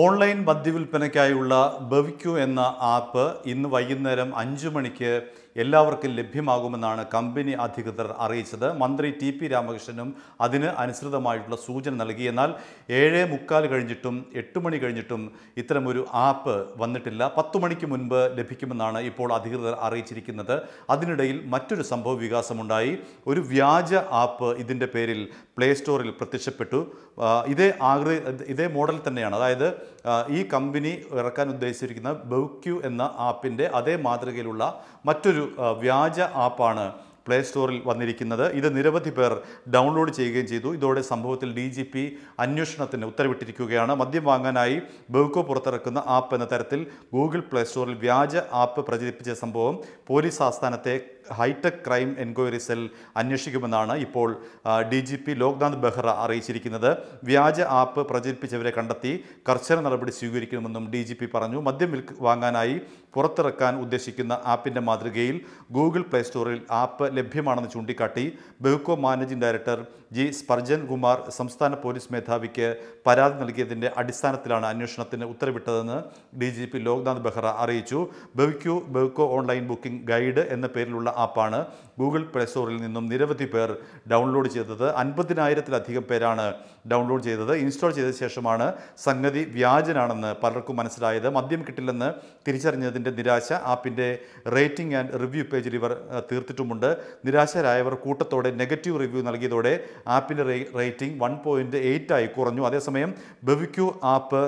online മദ്യവിൽപ്പനയ്ക്കായുള്ള ബവിക്യു എന്ന app ഇന്ന് വൈകുന്നേരം അഞ്ചു മണിക്ക് എല്ലാവർക്കും ലഭ്യമാകുമെന്നാണ് കമ്പനി അധികൃതർ അറിയിച്ചത് മന്ത്രി ടി പി രാമകൃഷ്ണനും അതിന് അനുസൃതമായിട്ടുള്ള സൂചന നൽകി എന്നാൽ ഏഴ് മുക്കാൽ കഴിഞ്ഞിട്ടും എട്ട് മണി കഴിഞ്ഞിട്ടും ഇത്തരമൊരു ആപ്പ് വന്നിട്ടില്ല പത്ത് മണിക്ക് മുൻപ് ലഭിക്കുമെന്നാണ് ഇപ്പോൾ അധികൃതർ അറിയിച്ചിരിക്കുന്നത് അതിനിടയിൽ മറ്റൊരു സംഭവ വികാസമുണ്ടായി ഒരു വ്യാജ ആപ്പ് ഇതിൻ്റെ പേരിൽ പ്ലേ സ്റ്റോറിൽ പ്രത്യക്ഷപ്പെട്ടു ഇതേ ആകൃതി ഇതേ മോഡൽ തന്നെയാണ് അതായത് ഈ കമ്പനി ഇറക്കാൻ ഉദ്ദേശിച്ചിരിക്കുന്ന ബൗക്യു എന്ന ആപ്പിൻ്റെ അതേ മാതൃകയിലുള്ള മറ്റൊരു വ്യാജ ആപ്പാണ് പ്ലേ സ്റ്റോറിൽ വന്നിരിക്കുന്നത് ഇത് നിരവധി പേർ ഡൗൺലോഡ് ചെയ്യുകയും ചെയ്തു ഇതോടെ സംഭവത്തിൽ ഡി ജി പി അന്വേഷണത്തിന് ഉത്തരവിട്ടിരിക്കുകയാണ് മദ്യം വാങ്ങാനായി ബെവ്കോ പുറത്തിറക്കുന്ന ആപ്പ് എന്ന തരത്തിൽ ഗൂഗിൾ പ്ലേ സ്റ്റോറിൽ വ്യാജ ആപ്പ് പ്രചരിപ്പിച്ച സംഭവം പോലീസ് ആസ്ഥാനത്തെ ഹൈടെക് ക്രൈം എൻക്വയറി സെൽ അന്വേഷിക്കുമെന്നാണ് ഇപ്പോൾ D G P Loknath Behra അറിയിച്ചിരിക്കുന്നത് വ്യാജ ആപ്പ് പ്രചരിപ്പിച്ചവരെ കണ്ടെത്തി കർശന നടപടി സ്വീകരിക്കണമെന്നും ഡി ജി പി പറഞ്ഞു മദ്യം വിൽക്ക് വാങ്ങാനായി പുറത്തിറക്കാൻ ഉദ്ദേശിക്കുന്ന ആപ്പിൻ്റെ മാതൃകയിൽ ഗൂഗിൾ പ്ലേ സ്റ്റോറിൽ ആപ്പ് ലഭ്യമാണെന്ന് ചൂണ്ടിക്കാട്ടി Bevco managing director G Sparjan Kumar സംസ്ഥാന പോലീസ് മേധാവിക്ക് പരാതി നൽകിയതിൻ്റെ അടിസ്ഥാനത്തിലാണ് അന്വേഷണത്തിന് ഉത്തരവിട്ടതെന്ന് D G P Loknath Behra അറിയിച്ചു BevQ Bevco online booking guide എന്ന പേരിലുള്ള ആപ്പാണ് ഗൂഗിൾ പ്ലേ സ്റ്റോറിൽ നിന്നും നിരവധി പേർ ഡൗൺലോഡ് ചെയ്തത് അൻപതിനായിരത്തിലധികം പേരാണ് ഡൗൺലോഡ് ചെയ്തത് ഇൻസ്റ്റാൾ ചെയ്ത ശേഷമാണ് സംഗതി വ്യാജനാണെന്ന് പലർക്കും മനസ്സിലായത് മദ്യം കിട്ടില്ലെന്ന് തിരിച്ചറിഞ്ഞതിൻ്റെ നിരാശ ആപ്പിൻ്റെ റേറ്റിംഗ് ആൻഡ് റിവ്യൂ പേജിൽ ഇവർ തീർത്തിട്ടുമുണ്ട് നിരാശരായവർ കൂട്ടത്തോടെ നെഗറ്റീവ് റിവ്യൂ നൽകിയതോടെ ആപ്പിൻ്റെ റേറ്റിംഗ് വൺ പോയിൻറ്റ് എയ്റ്റായി കുറഞ്ഞു അതേസമയം BevQ app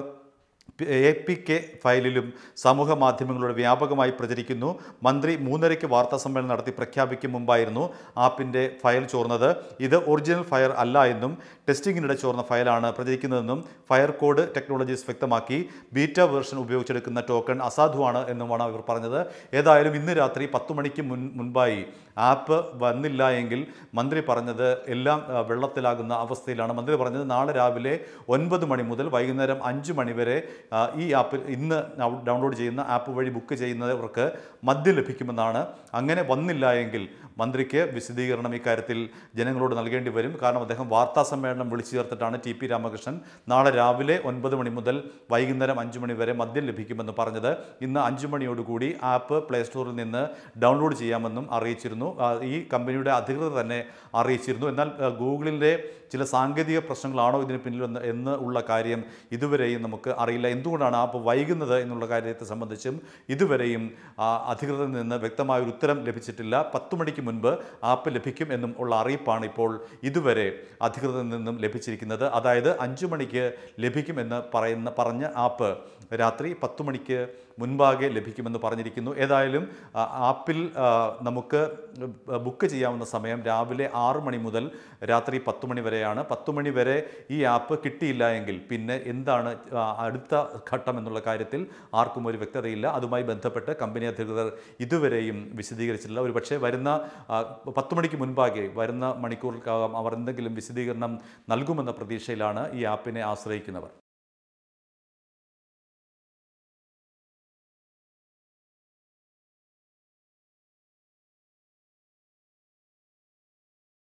A P K ഫയലിലും സമൂഹ മാധ്യമങ്ങളിലൂടെ വ്യാപകമായി പ്രചരിക്കുന്നു മന്ത്രി മൂന്നരയ്ക്ക് വാർത്താ സമ്മേളനം നടത്തി പ്രഖ്യാപിക്കും മുമ്പായിരുന്നു ആപ്പിൻ്റെ ഫയൽ ചോർന്നത് ഇത് ഒറിജിനൽ ഫയർ അല്ല എന്നും ടെസ്റ്റിങ്ങിനിടെ ചോർന്ന ഫയലാണ് പ്രചരിക്കുന്നതെന്നും ഫയർ കോഡ് ടെക്നോളജീസ് വ്യക്തമാക്കി ബീറ്റ വേർഷൻ ഉപയോഗിച്ചെടുക്കുന്ന ടോക്കൺ അസാധുവാണ് എന്നുമാണ് അവർ പറഞ്ഞത് ഏതായാലും ഇന്ന് രാത്രി പത്ത് മണിക്ക് മുൻ മുൻപായി ആപ്പ് വന്നില്ല എങ്കിൽ മന്ത്രി പറഞ്ഞത് എല്ലാം വെള്ളത്തിലാകുന്ന അവസ്ഥയിലാണ് മന്ത്രി പറഞ്ഞത് നാളെ രാവിലെ ഒൻപത് മണി മുതൽ വൈകുന്നേരം അഞ്ച് മണി വരെ ഈ ആപ്പ് ഇന്ന് ഡൗൺലോഡ് ചെയ്യുന്ന ആപ്പ് വഴി ബുക്ക് ചെയ്യുന്നവർക്ക് മദ്യം ലഭിക്കുമെന്നാണ് അങ്ങനെ വന്നില്ല എങ്കിൽ മന്ത്രിക്ക് വിശദീകരണം ഇക്കാര്യത്തിൽ ജനങ്ങളോട് നൽകേണ്ടി വരും കാരണം അദ്ദേഹം വാർത്താ സമ്മേളനം വിളിച്ചു ചേർത്തിട്ടാണ് ടി പി രാമകൃഷ്ണൻ നാളെ രാവിലെ ഒൻപത് മണി മുതൽ വൈകുന്നേരം അഞ്ച് മണി വരെ മദ്യം ലഭിക്കുമെന്ന് പറഞ്ഞത് ഇന്ന് അഞ്ച് മണിയോടുകൂടി ആപ്പ് പ്ലേ സ്റ്റോറിൽ നിന്ന് ഡൗൺലോഡ് ചെയ്യാമെന്നും അറിയിച്ചിരുന്നു ഈ കമ്പനിയുടെ അധികൃതർ തന്നെ അറിയിച്ചിരുന്നു എന്നാൽ ഗൂഗിളിൻ്റെ ചില സാങ്കേതിക പ്രശ്നങ്ങളാണോ ഇതിന് പിന്നിൽ എന്ന് ഉള്ള കാര്യം ഇതുവരെയും നമുക്ക് അറിയില്ല എന്തുകൊണ്ടാണ് ആപ്പ് വൈകുന്നത് എന്നുള്ള കാര്യത്തെ സംബന്ധിച്ചും ഇതുവരെയും അധികൃതരിൽ നിന്ന് വ്യക്തമായ ഒരു ഉത്തരം ലഭിച്ചിട്ടില്ല പത്തു മണിക്ക് മുൻപ് ആപ്പ് ലഭിക്കും എന്നും ഉള്ള അറിയിപ്പാണ് ഇപ്പോൾ ഇതുവരെ അധികൃതരിൽ നിന്നും ലഭിച്ചിരിക്കുന്നത് അതായത് അഞ്ചു മണിക്ക് ലഭിക്കുമെന്ന് പറയുന്ന പറഞ്ഞ ആപ്പ് രാത്രി പത്തു മണിക്ക് മുൻപാകെ ലഭിക്കുമെന്ന് പറഞ്ഞിരിക്കുന്നു ഏതായാലും ആപ്പിൽ നമുക്ക് ബുക്ക് ചെയ്യാവുന്ന സമയം രാവിലെ ആറ് മണി മുതൽ രാത്രി പത്ത് മണി വരെയാണ് പത്ത് മണി വരെ ഈ ആപ്പ് കിട്ടിയില്ല എങ്കിൽ പിന്നെ എന്താണ് അടുത്ത ഘട്ടം എന്നുള്ള കാര്യത്തിൽ ആർക്കും ഒരു വ്യക്തതയില്ല അതുമായി ബന്ധപ്പെട്ട് കമ്പനി അധികൃതർ ഇതുവരെയും വിശദീകരിച്ചിട്ടില്ല ഒരു പക്ഷേ വരുന്ന പത്ത് മണിക്ക് മുൻപാകെ വരുന്ന മണിക്കൂറിൽ അവർ എന്തെങ്കിലും വിശദീകരണം നൽകുമെന്ന പ്രതീക്ഷയിലാണ് ഈ ആപ്പിനെ ആശ്രയിക്കുന്നവർ